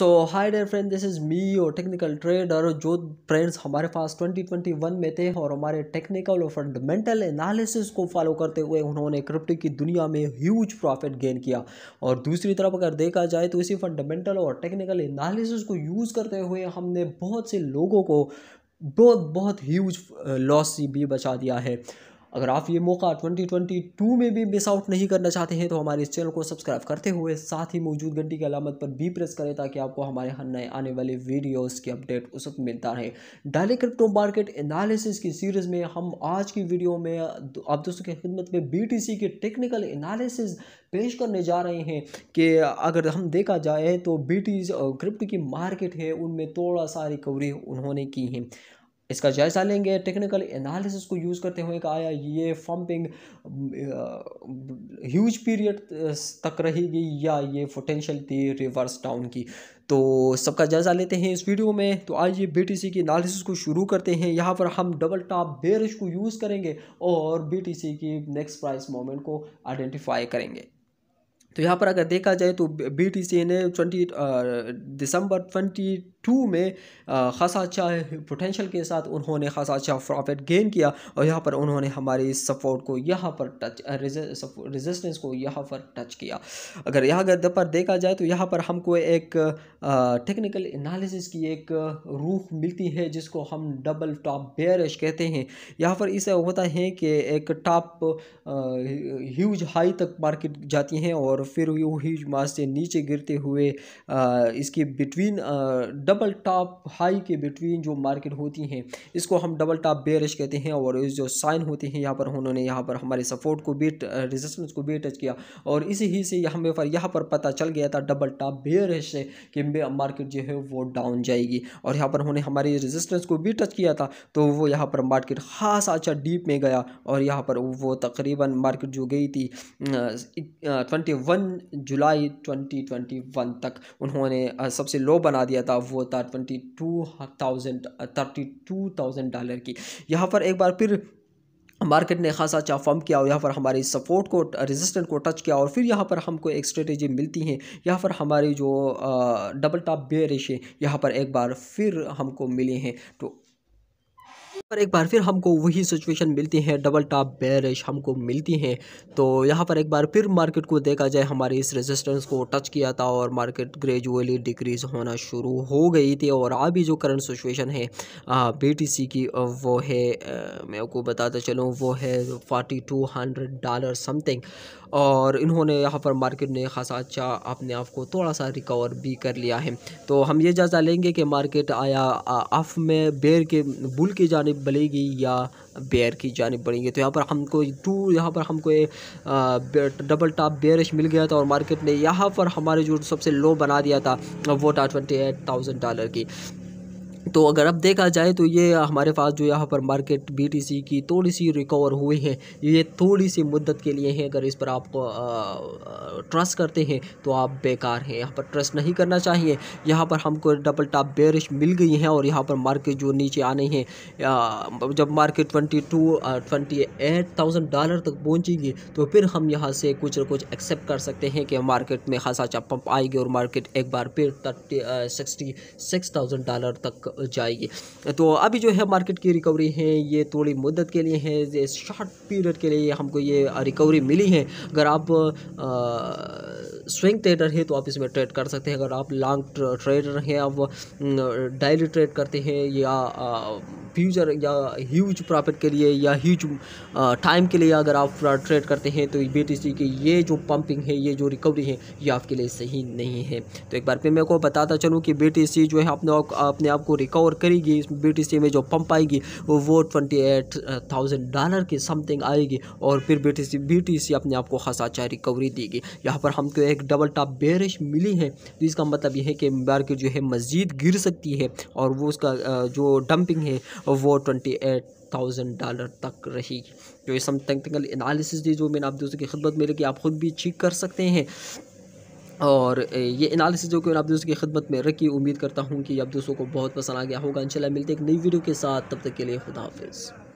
so hi there friend this is me और technical trader जो friends हमारे पास 2021 में थे और हमारे टेक्निकल और फंडामेंटल एनालिसिस को फॉलो करते हुए उन्होंने क्रिप्टो की दुनिया में ह्यूज प्रॉफिट गेन किया और दूसरी तरफ अगर देखा जाए तो इसी फंडामेंटल और टेक्निकल एनालिसिस को यूज़ करते हुए हमने बहुत से लोगों को बहुत बहुत ह्यूज लॉस uh, भी बचा दिया है अगर आप ये मौका 2022 में भी मिस आउट नहीं करना चाहते हैं तो हमारे इस चैनल को सब्सक्राइब करते हुए साथ ही मौजूद घंटी की अलामत पर भी प्रेस करें ताकि आपको हमारे हर नए आने वाले वीडियोस की अपडेट उस वक्त मिलता रहे डायरेक्ट क्रिप्टो मार्केट एनालिसिस की सीरीज़ में हम आज की वीडियो में आप दोस्तों की खिदमत में बी के टेक्निकल एनालिसिस पेश करने जा रहे हैं कि अगर हम देखा जाए तो बी क्रिप्ट की मार्केट है उनमें थोड़ा सा रिकवरी उन्होंने की है इसका जायज़ा लेंगे टेक्निकल एनालिसिस को यूज़ करते हुए कहा ये फंपिंग ह्यूज पीरियड तक रहेगी या ये पोटेंशियल थी रिवर्स डाउन की तो सबका जायज़ा लेते हैं इस वीडियो में तो आइए बीटीसी की एनालिसिस को शुरू करते हैं यहाँ पर हम डबल टॉप बेरिश को यूज़ करेंगे और बीटीसी की नेक्स्ट प्राइस मोमेंट को आइडेंटिफाई करेंगे तो यहाँ पर अगर देखा जाए तो बीटीसी ने ट्वेंटी दिसंबर ट्वेंटी टू में uh, खासा अच्छा पोटेंशल के साथ उन्होंने खासा अच्छा प्रॉफिट गेन किया और यहाँ पर उन्होंने हमारी सपोर्ट को यहाँ पर टच रेजिस्टेंस uh, को यहाँ पर टच किया अगर यहाँ पर देखा जाए तो यहाँ पर हमको एक टेक्निकल uh, एनालिसिस की एक रूख मिलती है जिसको हम डबल टॉप बेरिश कहते हैं यहाँ पर इसे होता है कि एक टॉप ह्यूज हाई तक मार्केट जाती हैं और फिर वो ह्यूज मास से नीचे गिरते हुए आ, इसके बिटवीन डबल टॉप हाई के बिटवीन जो मार्केट होती हैं इसको हम डबल टॉप बेरिश कहते हैं और जो साइन होते हैं यहाँ पर उन्होंने यहाँ पर हमारे सपोर्ट को भी रेजिस्टेंस को भी टच किया और इसी ही से हमें पर यहाँ पर पता चल गया था डबल टॉप बेरिश से कि मार्केट जो है वो डाउन जाएगी और यहाँ पर उन्होंने हमारे रेजिस्टेंस को भी टच किया था तो वो यहाँ पर मार्केट खास अच्छा डीप में गया और यहाँ पर वो तकरीबन मार्केट जो गई थी ट्वेंटी वन जुलाई ट्वेंटी ट्वेंटी वन तक उन्होंने सबसे लो बना दिया था वो वो था twenty two thousand thirty two thousand dollar की यहाँ पर एक बार फिर मार्केट ने खासा अच्छा फॉर्म किया और यहाँ पर हमारी सपोर्ट को रेजिस्टेंट को टच किया और फिर यहाँ पर हमको एक स्ट्रेटेजी मिलती है यहाँ पर हमारी जो डबल टॉप बेयरिश है यहाँ पर एक बार फिर हमको मिले हैं तो पर एक बार फिर हमको वही सिचुएशन मिलती है डबल टॉप बेरिश हमको मिलती हैं तो यहाँ पर एक बार फिर मार्केट को देखा जाए हमारे इस रेजिस्टेंस को टच किया था और मार्केट ग्रेजुअली डिक्रीज होना शुरू हो गई थी और अभी जो करंट सिचुएशन है बी की वो है मैं आपको बताता चलूँ वो है forty two hundred dollar something और इन्होंने यहाँ पर मार्केट ने खासा अच्छा अपने आप को थोड़ा सा रिकवर भी कर लिया है तो हम ये जायज़ा लेंगे कि मार्केट आया अफ में बेर के बुल के जाने जानब बढ़ेगी या बेयर की जानब बढ़ेगी तो यहाँ पर हमको टू यहाँ पर हमको डबल टॉप बेयरिश मिल गया था और मार्केट ने यहाँ पर हमारे जो सबसे लो बना दिया था वो था ट्वेंटी एट थाउजेंड डॉलर की तो अगर अब देखा जाए तो ये हमारे पास जो यहाँ पर मार्केट बी की थोड़ी सी रिकवर हुई है ये थोड़ी सी मुद्दत के लिए है अगर इस पर आप ट्रस्ट करते हैं तो आप बेकार हैं यहाँ पर ट्रस्ट नहीं करना चाहिए यहाँ पर हमको डबल टॉप बेरिश मिल गई है और यहाँ पर मार्केट जो नीचे आने हैं जब market twenty two twenty eight thousand dollar तक पहुँचेगी तो फिर हम यहाँ से कुछ ना कुछ एक्सेप्ट कर सकते हैं कि मार्केट में खासा पंप आएगी और मार्केट एक बार फिर thirty sixty six thousand dollar तक जाएगी तो अभी जो है मार्केट की रिकवरी है ये थोड़ी मदद के लिए है शॉर्ट पीरियड के लिए हमको ये रिकवरी मिली है अगर आप स्विंग ट्रेडर है तो आप इसमें ट्रेड कर सकते हैं अगर आप लॉन्ग ट्रेडर हैं आप डेली ट्रेड करते हैं या फ्यूचर या ह्यूज प्रॉफिट के लिए या ह्यूज टाइम uh, के लिए अगर आप ट्रेड करते हैं तो बी की ये जो पम्पिंग है ये जो रिकवरी है ये आपके लिए सही नहीं है तो एक बार फिर मेरे को बताता चलूँ कि बी जो है अपने अपने आप को रिकवर करेगी इस बी में जो पम्प आएगी वो ट्वेंटी एट थाउजेंड डॉलर की समथिंग आएगी और फिर बी टी अपने आप को खासा रिकवरी अच्छा देगी यहाँ पर हमको एक डबल टॉप बेरिश मिली है तो इसका मतलब यह है कि मार्केट जो है मज़ीद गिर सकती है और वो उसका uh, जो डंपिंग है वो ट्वेंटी एट थाउजेंड डॉलर तक रही जो ये सम टेक्निकल एनालिसिस थी जो मैंने आप दोस्तों की खिदमत में रखी आप ख़ुद भी चीक कर सकते हैं और ये एनालिसिस जो कि आप दोस्तों की खिदमत में रखी उम्मीद करता हूँ कि आप दोस्तों को बहुत पसंद आ गया होगा इंशाल्लाह मिलते एक नई वीडियो के साथ तब तक के लिए खुदाफिज